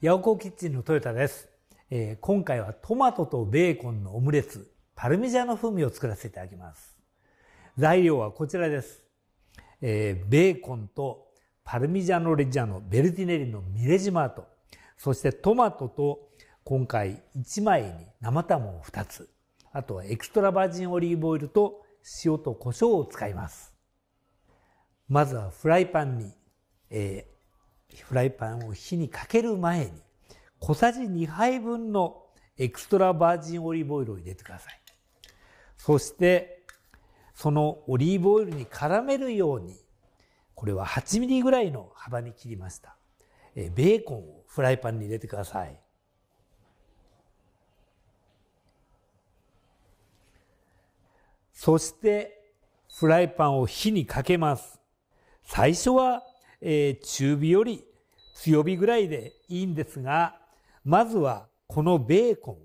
ヤオコーキッチンのトヨタです、えー、今回はトマトとベーコンのオムレツ、パルミジャーノ風味を作らせていただきます。材料はこちらです。えー、ベーコンとパルミジャーノレジャーのベルティネリのミレジマート、そしてトマトと今回1枚に生卵を2つ、あとはエクストラバージンオリーブオイルと塩と胡椒を使います。まずはフライパンに、えーフライパンを火にかける前に小さじ2杯分のエクストラバージンオリーブオイルを入れてください。そしてそのオリーブオイルに絡めるようにこれは8 m m ぐらいの幅に切りました。ベーコンをフライパンに入れてください。そしてフライパンを火にかけます。最初はえー、中火より強火ぐらいでいいんですが、まずはこのベーコンを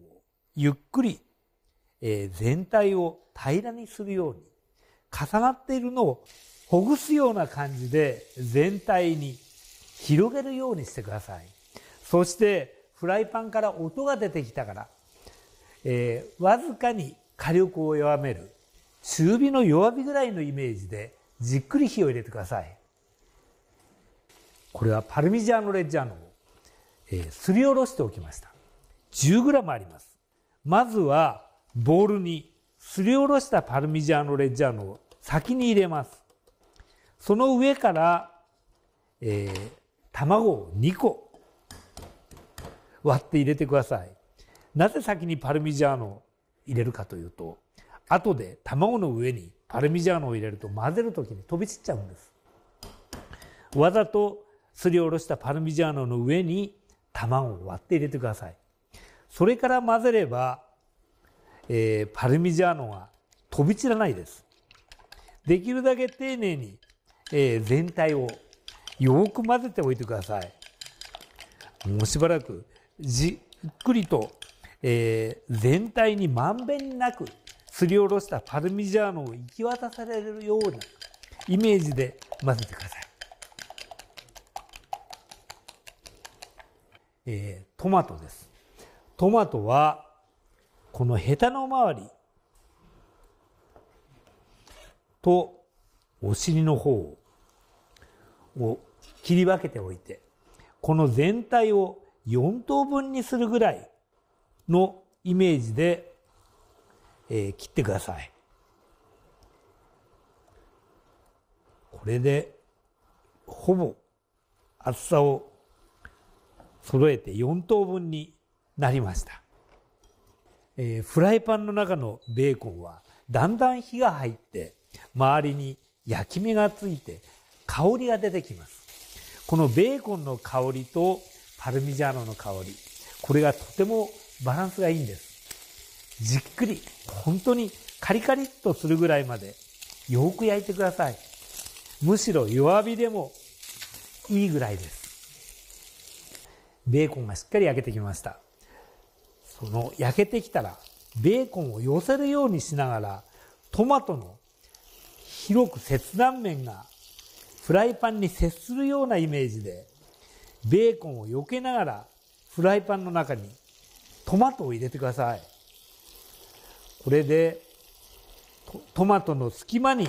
ゆっくり、えー、全体を平らにするように、重なっているのをほぐすような感じで全体に広げるようにしてください。そしてフライパンから音が出てきたから、えー、わずかに火力を弱める中火の弱火ぐらいのイメージでじっくり火を入れてください。これはパルミジャーノ・レッジャーノを、えー、すりおろしておきました 10g ありますまずはボウルにすりおろしたパルミジャーノ・レッジャーノを先に入れますその上から、えー、卵を2個割って入れてくださいなぜ先にパルミジャーノを入れるかというと後で卵の上にパルミジャーノを入れると混ぜるときに飛び散っちゃうんですわざとすりおろしたパルミジャーノの上に卵を割って入れてください。それから混ぜれば、えー、パルミジャーノが飛び散らないです。できるだけ丁寧に、えー、全体をよく混ぜておいてください。もうしばらくじっくりと、えー、全体にまんべんなくすりおろしたパルミジャーノを行き渡されるようなイメージで混ぜてください。えー、トマトです。トマトは、このヘタの周りとお尻の方を切り分けておいて、この全体を4等分にするぐらいのイメージで、えー、切ってください。これで、ほぼ厚さを揃えて4等分になりました、えー、フライパンの中のベーコンはだんだん火が入って周りに焼き目がついて香りが出てきますこのベーコンの香りとパルミジャーノの香りこれがとてもバランスがいいんですじっくり本当にカリカリっとするぐらいまでよく焼いてくださいむしろ弱火でもいいぐらいですベーコンがしっかり焼けてきました。その焼けてきたら、ベーコンを寄せるようにしながら、トマトの広く切断面がフライパンに接するようなイメージで、ベーコンを避けながらフライパンの中にトマトを入れてください。これでトマトの隙間に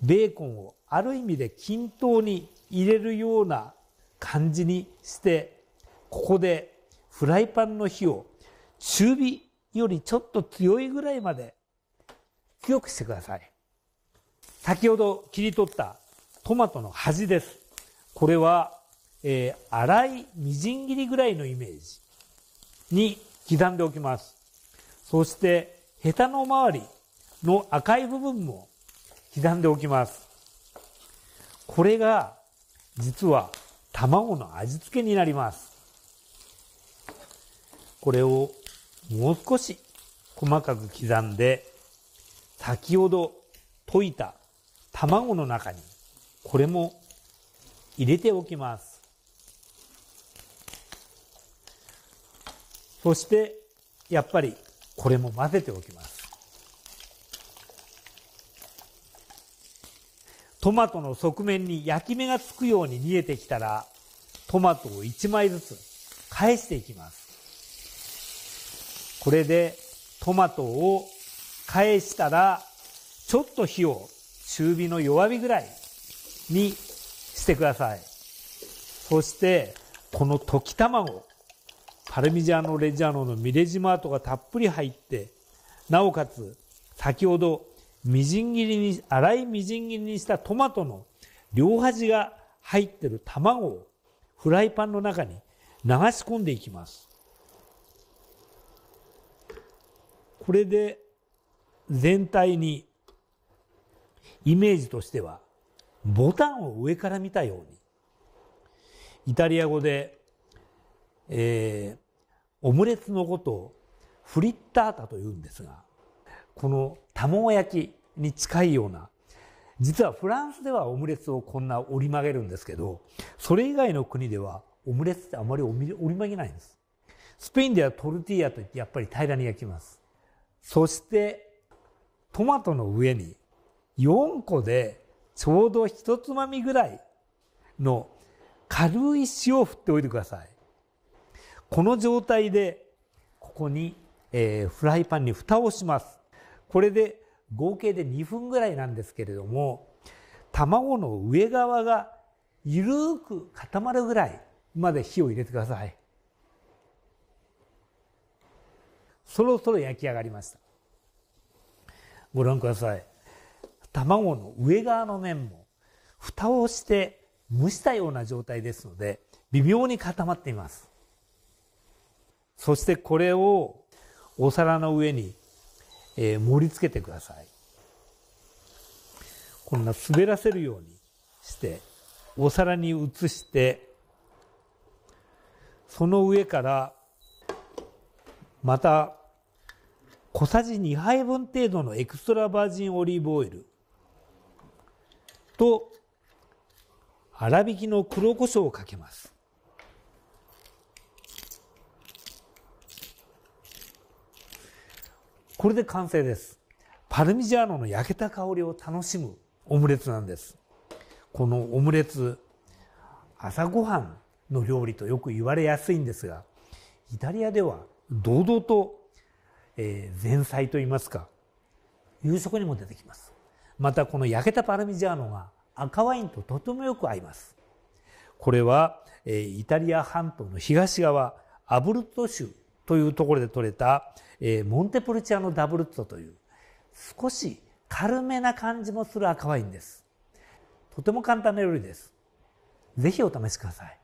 ベーコンをある意味で均等に入れるような感じにしてここでフライパンの火を中火よりちょっと強いぐらいまで強くしてください。先ほど切り取ったトマトの端です。これは、えー、粗いみじん切りぐらいのイメージに刻んでおきます。そして、ヘタの周りの赤い部分も刻んでおきます。これが実は卵の味付けになります。これをもう少し細かく刻んで、先ほど溶いた卵の中に、これも入れておきます。そして、やっぱりこれも混ぜておきます。トマトの側面に焼き目がつくように煮えてきたら、トマトを1枚ずつ返していきます。これでトマトを返したらちょっと火を中火の弱火ぐらいにしてくださいそしてこの溶き卵パルミジャーノ・レジャーノのミレジマートがたっぷり入ってなおかつ先ほどみじん切りに粗いみじん切りにしたトマトの両端が入ってる卵をフライパンの中に流し込んでいきますこれで全体にイメージとしてはボタンを上から見たようにイタリア語で、えー、オムレツのことをフリッタータというんですがこの卵焼きに近いような実はフランスではオムレツをこんな折り曲げるんですけどそれ以外の国ではオムレツってあまり折り曲げないんですスペインではトルティーヤといってやっぱり平らに焼きますそしてトマトの上に4個でちょうど一つまみぐらいの軽い塩を振っておいてください。この状態でここに、えー、フライパンに蓋をします。これで合計で2分ぐらいなんですけれども卵の上側がゆるく固まるぐらいまで火を入れてください。そろそろ焼き上がりましたご覧ください卵の上側の面も蓋をして蒸したような状態ですので微妙に固まっていますそしてこれをお皿の上に、え盛り付けてくださいこんな滑らせるようにしてお皿に移してその上からまた小さじ2杯分程度のエクストラバージンオリーブオイルと粗挽きの黒胡椒をかけますこれで完成ですパルミジャーノの焼けた香りを楽しむオムレツなんですこのオムレツ朝ごはんの料理とよく言われやすいんですがイタリアでは堂々とえ前菜といいますか夕食にも出てきますまたこの焼けたパルミジャーノが赤ワインととてもよく合いますこれは、えイタリア半島の東側アブルット州というところで採れた、えモンテプルチアのダブルットという少し軽めな感じもする赤ワインですとても簡単な料理ですぜひお試しください